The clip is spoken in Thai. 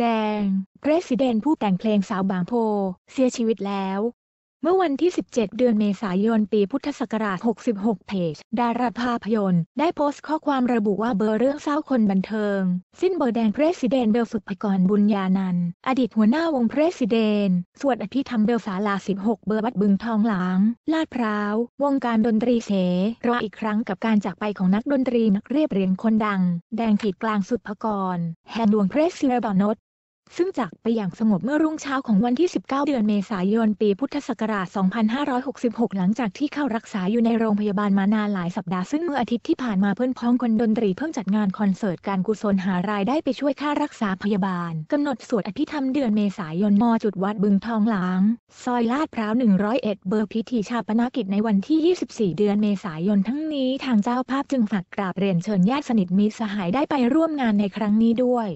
แดงเรสิเดนผู้แต่งเพลงสาวบางโพ เสียชีวิตแล้ว เมื่อวันที่ 17 เดือนเมษายน ปีพุทธศักราช 66 เพจ ดาราภาพยนตร์ได้โพสต์ข้อความระบุว่าเบอร์เรื่องเศร้าคนบันเทิง สิ้นเบอร์แดงเพรสิเดนเบลฝึกพกรบุญญานันอดีตหัวหน้าวงเพรสิเดนสวดอภิธรรมเบลสาลา 16 เบอร์วัดบึงทองหลาง ลาดพร้าววงการดนตรีเสรออีกครั้งกับการจากไปของนักดนตรีนักเรียบเรียงคนดัง แดงขีดกลางสุดพกรแห่งดวงเพรสิเดนบอนตซึ่งจากไปอย่างสงบเมื่อรุ่งเช้าของวันที่ 19 เดือนเมษายน ปีพุทธศักราช 2566 หลังจากที่เข้ารักษาอยู่ในโรงพยาบาลมานานหลายสัปดาห์ ซึ่งเมื่ออาทิตย์ที่ผ่านมาเพื่อนพ้องคนดนตรีเพิ่งจัดงานคอนเสิร์ตการกุศลหารายได้ไปช่วยค่ารักษาพยาบาล กำหนดสวดอภิธรรมเดือนเมษายนมจุดวัดบึงทองหลาง ซอยลาดพร้าว 101 เบอร์พิธีชาปนกิจในวันที่ 24 เดือนเมษายนทั้งนี้ทางเจ้าภาพจึงฝากกราบเรียนเชิญญาติสนิทมิตรสหายได้ไปร่วมงานในครั้งนี้ด้วย